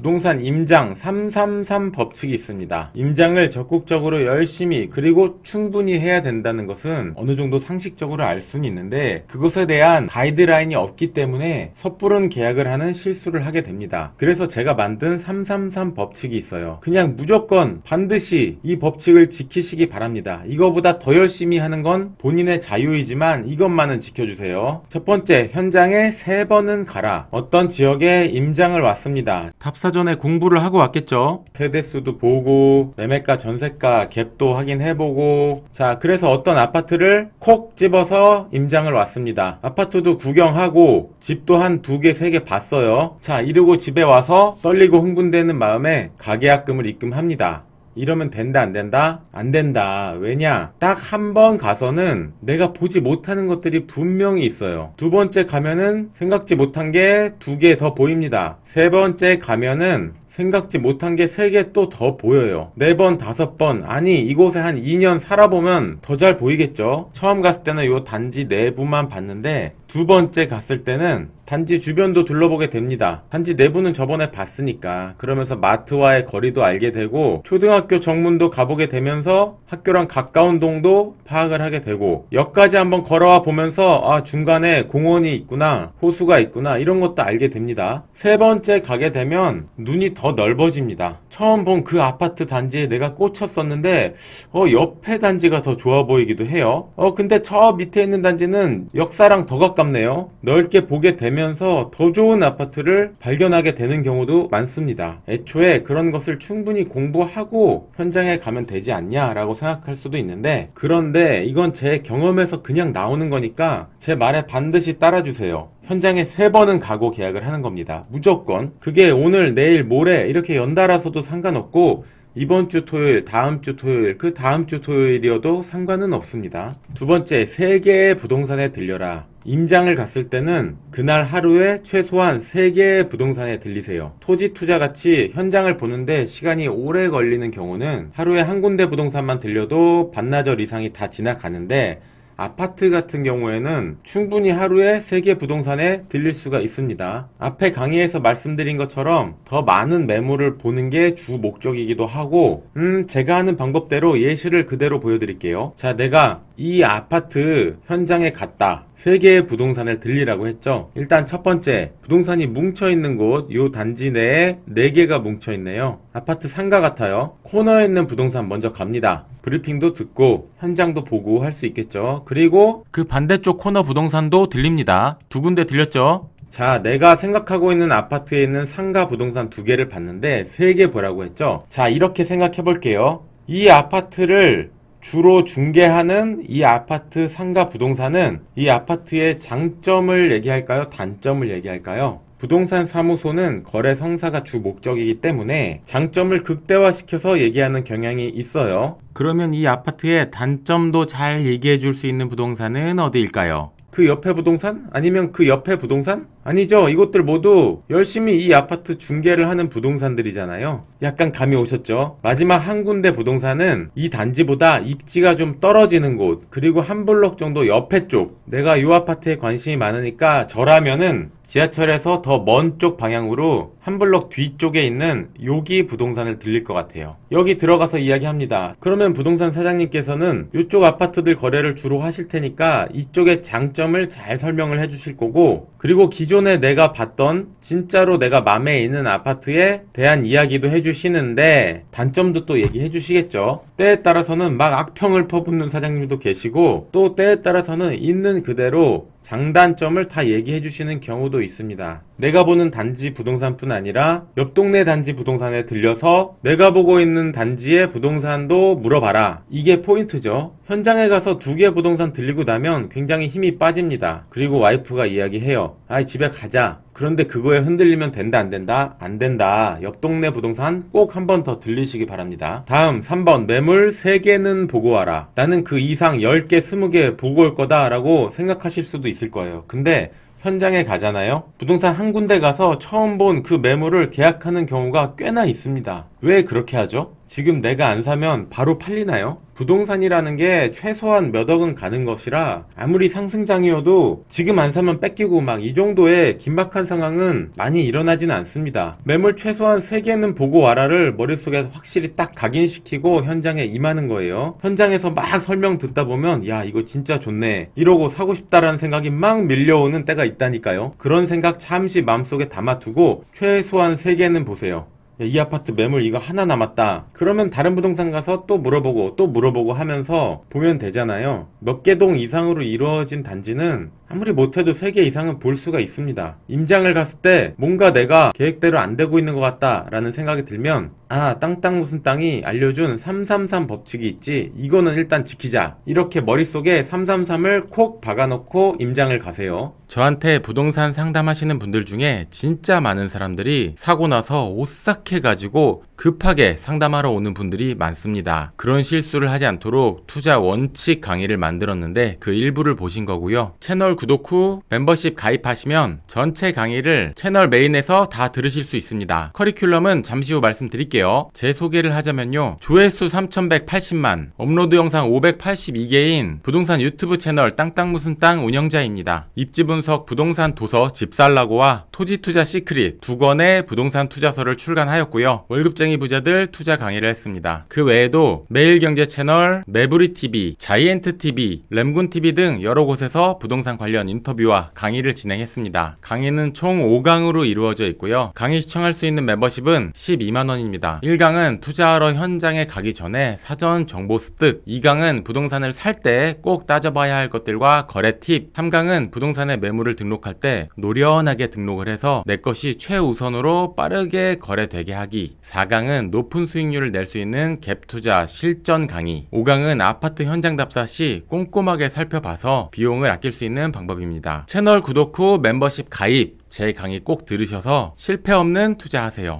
부동산 임장 333 법칙이 있습니다. 임장을 적극적으로 열심히 그리고 충분히 해야 된다는 것은 어느 정도 상식적으로 알 수는 있는데 그것에 대한 가이드라인이 없기 때문에 섣부른 계약을 하는 실수를 하게 됩니다. 그래서 제가 만든 333 법칙이 있어요. 그냥 무조건 반드시 이 법칙을 지키시기 바랍니다. 이거보다 더 열심히 하는 건 본인의 자유이지만 이것만은 지켜주세요. 첫 번째, 현장에 세 번은 가라. 어떤 지역에 임장을 왔습니다. 탑사 전에 공부를 하고 왔겠죠. 세대수도 보고 매매가 전세가 갭도 확인해보고 자 그래서 어떤 아파트를 콕 집어서 임장을 왔습니다. 아파트도 구경하고 집도 한 두 개, 세 개 봤어요. 자 이러고 집에 와서 떨리고 흥분되는 마음에 가계약금을 입금합니다. 이러면 된다 안 된다? 안 된다. 왜냐? 딱 한 번 가서는 내가 보지 못하는 것들이 분명히 있어요. 두 번째 가면은 생각지 못한 게 두 개 더 보입니다. 세 번째 가면은 생각지 못한 게 3개 또 더 보여요 4번 5번 아니 이곳에 한 2년 살아보면 더 잘 보이겠죠 처음 갔을 때는 요 단지 내부만 봤는데 두 번째 갔을 때는 단지 주변도 둘러보게 됩니다 단지 내부는 저번에 봤으니까 그러면서 마트와의 거리도 알게 되고 초등학교 정문도 가보게 되면서 학교랑 가까운 동도 파악을 하게 되고 역까지 한번 걸어와 보면서 아 중간에 공원이 있구나 호수가 있구나 이런 것도 알게 됩니다 세 번째 가게 되면 눈이 더 넓어집니다. 처음 본 그 아파트 단지에 내가 꽂혔었는데 어 옆에 단지가 더 좋아 보이기도 해요. 어 근데 저 밑에 있는 단지는 역사랑 더 가깝네요. 넓게 보게 되면서 더 좋은 아파트를 발견하게 되는 경우도 많습니다. 애초에 그런 것을 충분히 공부하고 현장에 가면 되지 않냐라고 생각할 수도 있는데 그런데 이건 제 경험에서 그냥 나오는 거니까 제 말에 반드시 따라주세요. 현장에 세 번은 가고 계약을 하는 겁니다. 무조건. 그게 오늘, 내일, 모레 이렇게 연달아서도 상관없고 이번 주 토요일, 다음 주 토요일, 그 다음 주 토요일이어도 상관은 없습니다. 두 번째, 세 개의 부동산에 들려라. 임장을 갔을 때는 그날 하루에 최소한 3개의 부동산에 들리세요. 토지 투자 같이 현장을 보는데 시간이 오래 걸리는 경우는 하루에 한 군데 부동산만 들려도 반나절 이상이 다 지나가는데 아파트 같은 경우에는 충분히 하루에 3개 부동산에 들릴 수가 있습니다. 앞에 강의에서 말씀드린 것처럼 더 많은 매물을 보는 게 주 목적이기도 하고 음 제가 하는 방법대로 예시를 그대로 보여드릴게요. 자 내가 이 아파트 현장에 갔다 세 개의 부동산을 들리라고 했죠 일단 첫 번째 부동산이 뭉쳐있는 곳요 단지 내에 네 개가 뭉쳐있네요 아파트 상가 같아요 코너에 있는 부동산 먼저 갑니다 브리핑도 듣고 현장도 보고 할 수 있겠죠 그리고 그 반대쪽 코너 부동산도 들립니다 두 군데 들렸죠 자 내가 생각하고 있는 아파트에 있는 상가 부동산 두 개를 봤는데 세 개 보라고 했죠 자 이렇게 생각해 볼게요 이 아파트를 주로 중개하는 이 아파트 상가 부동산은 이 아파트의 장점을 얘기할까요? 단점을 얘기할까요? 부동산 사무소는 거래 성사가 주 목적이기 때문에 장점을 극대화시켜서 얘기하는 경향이 있어요. 그러면 이 아파트의 단점도 잘 얘기해 줄 수 있는 부동산은 어디일까요? 그 옆에 부동산? 아니면 그 옆에 부동산? 아니죠. 이것들 모두 열심히 이 아파트 중개를 하는 부동산들이잖아요. 약간 감이 오셨죠? 마지막 한 군데 부동산은 이 단지보다 입지가 좀 떨어지는 곳, 그리고 한 블록 정도 옆에 쪽. 내가 이 아파트에 관심이 많으니까 저라면은 지하철에서 더 먼 쪽 방향으로 한블록 뒤쪽에 있는 요기 부동산을 들릴 것 같아요. 여기 들어가서 이야기합니다. 그러면 부동산 사장님께서는 이쪽 아파트들 거래를 주로 하실 테니까 이쪽의 장점을 잘 설명을 해주실 거고 그리고 기존에 내가 봤던 진짜로 내가 마음에 있는 아파트에 대한 이야기도 해주시는데 단점도 또 얘기해 주시겠죠. 때에 따라서는 막 악평을 퍼붓는 사장님도 계시고 또 때에 따라서는 있는 그대로 장단점을 다 얘기해 주시는 경우도 있습니다. 내가 보는 단지 부동산뿐 아니라 옆 동네 단지 부동산에 들려서 내가 보고 있는 단지의 부동산도 물어봐라. 이게 포인트죠. 현장에 가서 두 개 부동산 들리고 나면 굉장히 힘이 빠집니다. 그리고 와이프가 이야기해요. 아이 집에 가자. 그런데 그거에 흔들리면 된다 안 된다 안 된다 옆 동네 부동산 꼭 한 번 더 들리시기 바랍니다 다음 3번 매물 3개는 보고 와라 나는 그 이상 10개 20개 보고 올 거다 라고 생각하실 수도 있을 거예요 근데 현장에 가잖아요 부동산 한 군데 가서 처음 본 그 매물을 계약하는 경우가 꽤나 있습니다 왜 그렇게 하죠? 지금 내가 안 사면 바로 팔리나요? 부동산이라는 게 최소한 몇 억은 가는 것이라 아무리 상승장이어도 지금 안 사면 뺏기고 막 이 정도의 긴박한 상황은 많이 일어나진 않습니다. 매물 최소한 3개는 보고 와라를 머릿속에 확실히 딱 각인시키고 현장에 임하는 거예요. 현장에서 막 설명 듣다 보면 야 이거 진짜 좋네 이러고 사고 싶다라는 생각이 막 밀려오는 때가 있다니까요. 그런 생각 잠시 마음속에 담아두고 최소한 3개는 보세요. 이 아파트 매물 이거 하나 남았다 그러면 다른 부동산 가서 또 물어보고 또 물어보고 하면서 보면 되잖아요 몇 개 동 이상으로 이루어진 단지는 아무리 못해도 3개 이상은 볼 수가 있습니다. 임장을 갔을 때 뭔가 내가 계획대로 안 되고 있는 것 같다 라는 생각이 들면 아 땅땅 무슨 땅이 알려준 333 법칙이 있지 이거는 일단 지키자 이렇게 머릿속에 333을 콕 박아놓고 임장을 가세요. 저한테 부동산 상담하시는 분들 중에 진짜 많은 사람들이 사고 나서 오싹해가지고 급하게 상담하러 오는 분들이 많습니다. 그런 실수를 하지 않도록 투자 원칙 강의를 만들었는데 그 일부를 보신 거고요. 채널 구독 후 멤버십 가입하시면 전체 강의를 채널 메인에서 다 들으실 수 있습니다. 커리큘럼은 잠시 후 말씀드릴게요. 제 소개를 하자면요. 조회수 3180만, 업로드 영상 582개인 부동산 유튜브 채널 땅땅 무슨 땅 운영자입니다. 입지 분석, 부동산 도서, 집살라고와 토지 투자 시크릿 두 권의 부동산 투자서를 출간하였고요. 월급쟁이 부자들 투자 강의를 했습니다. 그 외에도 매일경제 채널, 매부리 TV, 자이언트 TV, 램군 TV 등 여러 곳에서 부동산 관련 관련 인터뷰와 강의를 진행했습니다. 강의는 총 5강으로 이루어져 있고요. 강의 시청할 수 있는 멤버십은 12만원입니다. 1강은 투자하러 현장에 가기 전에 사전 정보 습득, 2강은 부동산을 살 때 꼭 따져봐야 할 것들과 거래 팁, 3강은 부동산의 매물을 등록할 때 노련하게 등록을 해서 내 것이 최우선으로 빠르게 거래되게 하기, 4강은 높은 수익률을 낼 수 있는 갭 투자 실전 강의, 5강은 아파트 현장 답사 시 꼼꼼하게 살펴봐서 비용을 아낄 수 있는 방법 방법입니다. 채널 구독 후 멤버십 가입 제 강의 꼭 들으셔서 실패 없는 투자하세요.